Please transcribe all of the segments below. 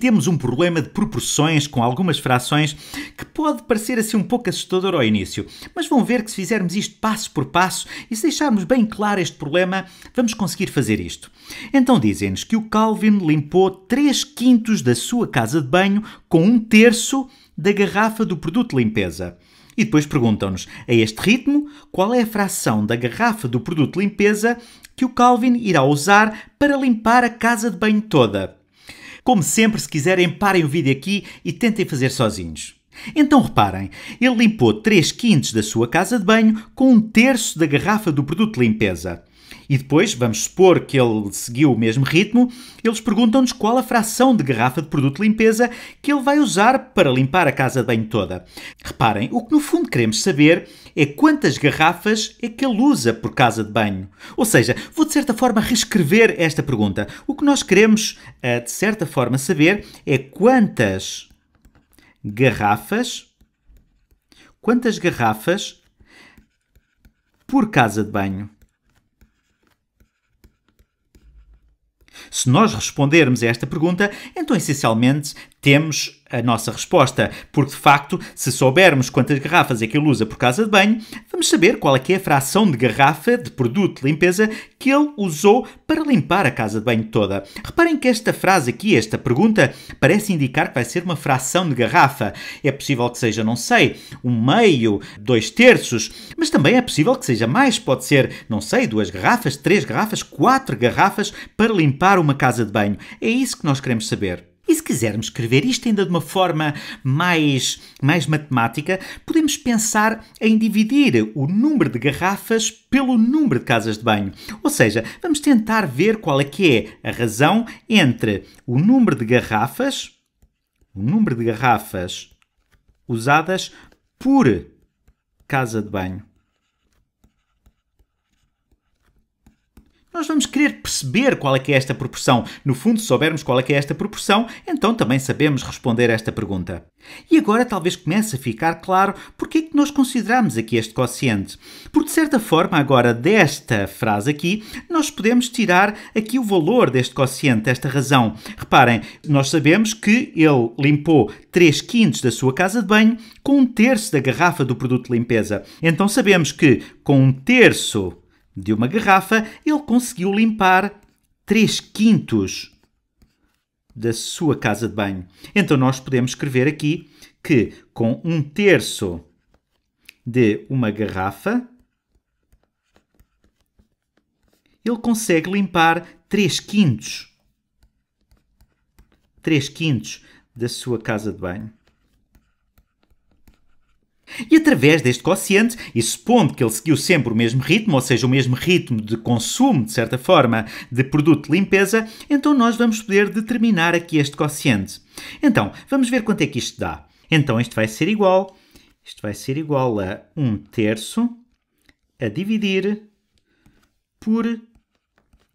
temos um problema de proporções com algumas frações que pode parecer assim um pouco assustador ao início, mas vão ver que se fizermos isto passo por passo e se deixarmos bem claro este problema, vamos conseguir fazer isto. Então dizem-nos que o Calvin limpou 3 quintos da sua casa de banho com um terço da garrafa do produto de limpeza. E depois perguntam-nos, a este ritmo, qual é a fração da garrafa do produto de limpeza que o Calvin irá usar para limpar a casa de banho toda? Como sempre, se quiserem, parem o vídeo aqui e tentem fazer sozinhos. Então reparem, ele limpou 3 quintos da sua casa de banho com um terço da garrafa do produto de limpeza e depois, vamos supor que ele seguiu o mesmo ritmo, eles perguntam-nos qual a fração de garrafa de produto de limpeza que ele vai usar para limpar a casa de banho toda. Reparem, o que no fundo queremos saber é quantas garrafas é que ele usa por casa de banho. Ou seja, vou de certa forma reescrever esta pergunta. O que nós queremos, eh, de certa forma, saber é quantas garrafas, quantas garrafas por casa de banho Se nós respondermos a esta pergunta, então essencialmente temos a nossa resposta, porque de facto, se soubermos quantas garrafas é que ele usa por casa de banho, vamos saber qual é que é a fração de garrafa de produto de limpeza que ele usou para limpar a casa de banho toda. Reparem que esta frase aqui, esta pergunta, parece indicar que vai ser uma fração de garrafa. É possível que seja, não sei, um meio, dois terços, mas também é possível que seja mais, pode ser, não sei, duas garrafas, três garrafas, quatro garrafas para limpar uma casa de banho. É isso que nós queremos saber. E se quisermos escrever isto ainda de uma forma mais, mais matemática, podemos pensar em dividir o número de garrafas pelo número de casas de banho. Ou seja, vamos tentar ver qual é que é a razão entre o número de garrafas, o número de garrafas usadas por casa de banho nós vamos querer perceber qual é que é esta proporção. No fundo, se soubermos qual é que é esta proporção, então também sabemos responder a esta pergunta. E agora talvez comece a ficar claro porque é que nós consideramos aqui este quociente. Porque de certa forma, agora desta frase aqui, nós podemos tirar aqui o valor deste quociente, desta razão. Reparem, nós sabemos que ele limpou 3 quintos da sua casa de banho com um terço da garrafa do produto de limpeza. Então sabemos que com um terço de uma garrafa, ele conseguiu limpar 3 quintos da sua casa de banho. Então nós podemos escrever aqui que com um terço de uma garrafa, ele consegue limpar 3 quintos. 3 quintos da sua casa de banho e através deste quociente, e supondo que ele seguiu sempre o mesmo ritmo, ou seja, o mesmo ritmo de consumo, de certa forma, de produto de limpeza, então nós vamos poder determinar aqui este quociente. Então, vamos ver quanto é que isto dá. Então, isto vai ser igual, isto vai ser igual a 1 terço a dividir por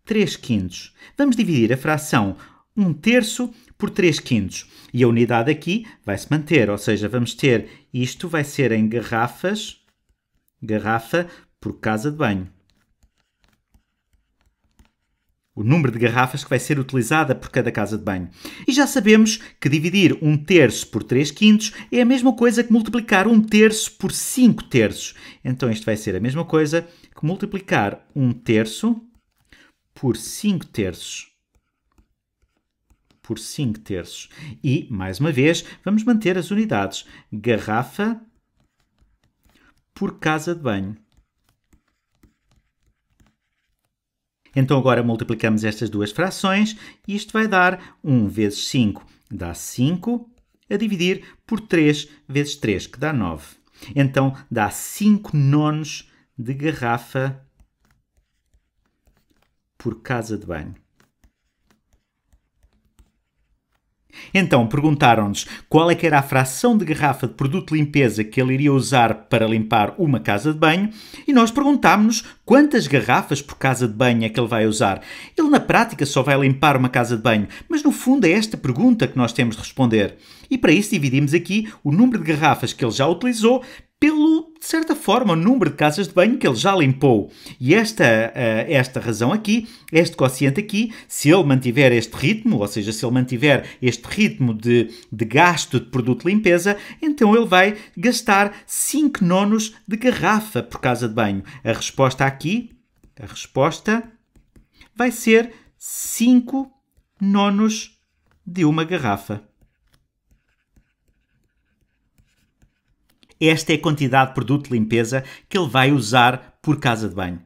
3 quintos. Vamos dividir a fração 1 terço por 3 quintos. E a unidade aqui vai se manter, ou seja, vamos ter isto vai ser em garrafas, garrafa por casa de banho. O número de garrafas que vai ser utilizada por cada casa de banho. E já sabemos que dividir 1 terço por 3 quintos é a mesma coisa que multiplicar 1 terço por 5 terços. Então isto vai ser a mesma coisa que multiplicar 1 terço por 5 terços por 5 terços. E, mais uma vez, vamos manter as unidades garrafa por casa de banho. Então agora multiplicamos estas duas frações isto vai dar 1 vezes 5 dá 5, a dividir por 3 vezes 3, que dá 9. Então dá 5 nonos de garrafa por casa de banho. Então perguntaram-nos qual é que era a fração de garrafa de produto de limpeza que ele iria usar para limpar uma casa de banho e nós perguntámos-nos quantas garrafas por casa de banho é que ele vai usar. Ele na prática só vai limpar uma casa de banho, mas no fundo é esta pergunta que nós temos de responder. E para isso dividimos aqui o número de garrafas que ele já utilizou pelo, de certa forma, o número de casas de banho que ele já limpou. E esta, eh, esta razão aqui, este quociente aqui, se ele mantiver este ritmo, ou seja, se ele mantiver este ritmo de, de gasto de produto de limpeza, então ele vai gastar 5 nonos de garrafa por casa de banho. A resposta aqui, a resposta vai ser 5 nonos de uma garrafa. Esta é a quantidade de produto de limpeza que ele vai usar por casa de banho.